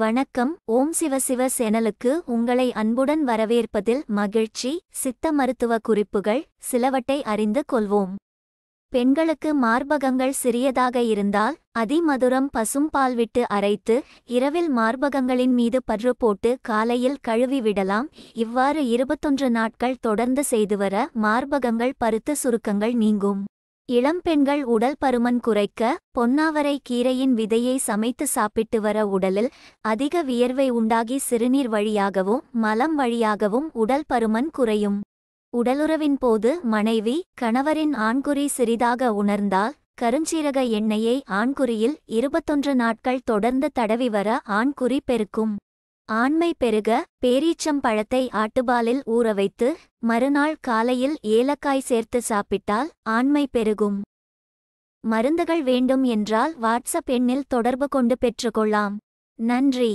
வணக்கம் ஓம் சிவசிவ சேனலுக்கு உங்களை அன்புடன் வரவேற்பதில் மகிழ்ச்சி சித்த மருத்துவ குறிப்புகள் சிலவற்றை அறிந்து கொள்வோம் பெண்களுக்கு மார்பகங்கள் சிறியதாக இருந்தால் அதிமதுரம் பசும்பால் விட்டு அரைத்து இரவில் மார்பகங்களின் மீது பற்று போட்டு காலையில் கழுவி விடலாம் இவ்வாறு இருபத்தொன்று நாட்கள் தொடர்ந்து செய்துவர மார்பகங்கள் பருத்து சுருக்கங்கள் நீங்கும் இளம்பெண்கள் உடல் பருமன் குறைக்க பொன்னாவரை கீரையின் விதையை சமைத்து சாப்பிட்டு வர உடலில் அதிக வியர்வை உண்டாகி சிறுநீர் வழியாகவும் மலம் வழியாகவும் உடல் பருமன் குறையும் உடலுறவின் போது மனைவி கணவரின் ஆண்குறி சிறிதாக உணர்ந்தால் கருஞ்சீரக எண்ணெயை ஆண்குறியில் இருபத்தொன்று நாட்கள் தொடர்ந்து தடவி வர ஆண்குறி பெருக்கும் ஆண்மை பெருக பேரீச்சம் பழத்தை ஆட்டுபாலில் ஊற வைத்து மறுநாள் காலையில் ஏலக்காய் சேர்த்து சாப்பிட்டால் ஆண்மை பெருகும் மருந்துகள் வேண்டும் என்றால் வாட்ஸ்அப் எண்ணில் தொடர்பு கொண்டு பெற்றுக்கொள்ளலாம் நன்றி